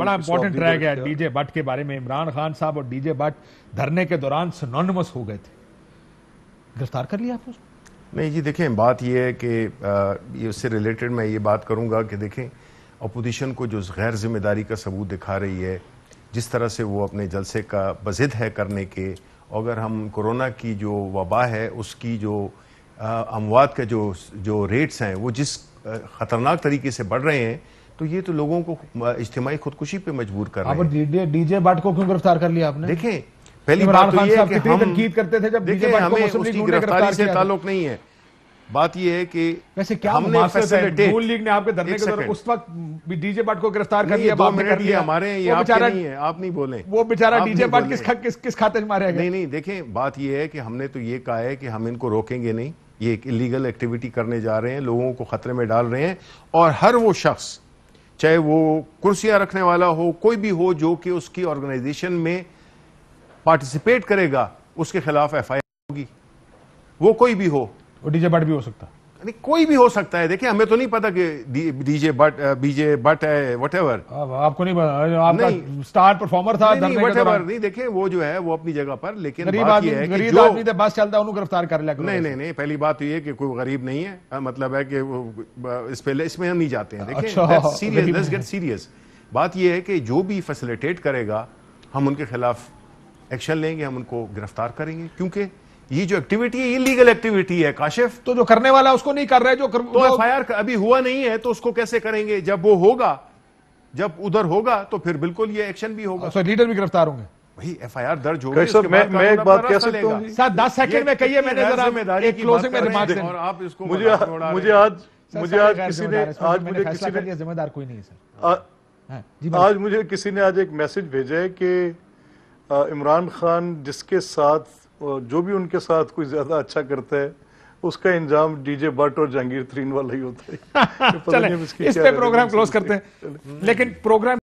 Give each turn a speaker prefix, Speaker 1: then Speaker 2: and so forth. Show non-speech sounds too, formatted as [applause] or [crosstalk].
Speaker 1: बड़ा इंपॉर्टेंट रह गया डीजे
Speaker 2: भट्ट के बारे में इमरान खान साहब और डीजे भट्ट धरने के दौरान सनोनमस हो गए थे गिरफ्तार कर लिया आपने नहीं जी देखें बात यह है कि ये उससे रिलेटेड मैं ये बात करूंगा कि देखें अपोजिशन को जो गैर जिम्मेदारी का सबूत दिखा रही है जिस तरह से वो अपने जलसे का बजिद है करने के अगर हम कोरोना की जो वबा है उसकी जो अमवात का जो जो रेट्स हैं वो जिस ख़तरनाक तरीके से बढ़ रहे हैं तो ये तो लोगों को इज्तिमाही खुदकुशी पे मजबूर कर रहा है डीजे बाट को क्यों गिरफ्तार कर लिया आपने देखें पहली बात तो ये है कि हम करते थे जब डीजे को मुस्लिम लीग गिरफ्तारी से ताल्लुक नहीं है बात ये है कि वैसे क्या हमने फैसिलिटेट लीग ने आपके धरने के दौरान उस वक्त भी डीजे बाट को गिरफ्तार कर लिया दो कर लिया हमारे ये आप बेचारा नहीं है आप नहीं बोले वो बेचारा डीजे बाट किस किस किस खाते में मारे नहीं नहीं देखें बात ये है कि हमने तो ये कहा है कि हम इनको रोकेंगे नहीं ये एक इलीगल एक्टिविटी करने जा रहे हैं लोगों को खतरे में डाल रहे हैं और हर वो शख्स चाहे वो कुर्सियां रखने वाला हो कोई भी हो जो कि उसकी ऑर्गेनाइजेशन में पार्टिसिपेट करेगा उसके खिलाफ एफ आई होगी वो कोई भी हो डीजे बट भी हो सकता कोई भी हो सकता है देखिए हमें तो नहीं पता कि डीजे बट बीजे बट है वट एवर आपको नहीं पता आपका नहीं, स्टार परफॉर्मर था नहीं, नहीं, नहीं, नहीं देखे वो जो है वो अपनी जगह पर लेकिन गरीब बात ये है कि जो आदमी बस चलता है गिरफ्तार कर लिया नहीं नहीं नहीं पहली बात तो ये कि कोई गरीब नहीं है मतलब है कि इस पे इसमें हम नहीं जाते हैं सीरियस लेट्स गेट सीरियस बात यह है कि जो भी फैसिलिटेट करेगा हम उनके खिलाफ एक्शन लेंगे हम उनको गिरफ्तार करेंगे क्योंकि ये जो एक्टिविटी है ये लीगल एक्टिविटी है काशिफ तो जो करने वाला उसको नहीं कर रहा है जो कर, तो एफ अभी हुआ नहीं है तो उसको कैसे करेंगे जब वो होगा जब उधर होगा तो फिर बिल्कुल ये एक्शन भी होगा सर लीडर भी गिरफ्तार होंगे भाई एफआईआर दर्ज हो गई सर मैं मैं एक बात कह सकता हूँ सर दस सेकंड में कहिए मैंने जरा जिम्मेदारी की क्लोजिंग में रिमार्क और आप इसको मुझे मुझे आज मुझे आज किसी ने आज मुझे किसी ने जिम्मेदार कोई नहीं है सर हाँ, आज मुझे किसी ने आज एक मैसेज भेजा है कि इमरान खान जिसके साथ जो भी उनके साथ कोई ज़्यादा अच्छा करता है उसका इंजाम डीजे बट और जहांगीर थ्रीन वाला ही होता है [laughs] इस पे प्रोग्राम क्लोज करते हैं लेकिन प्रोग्राम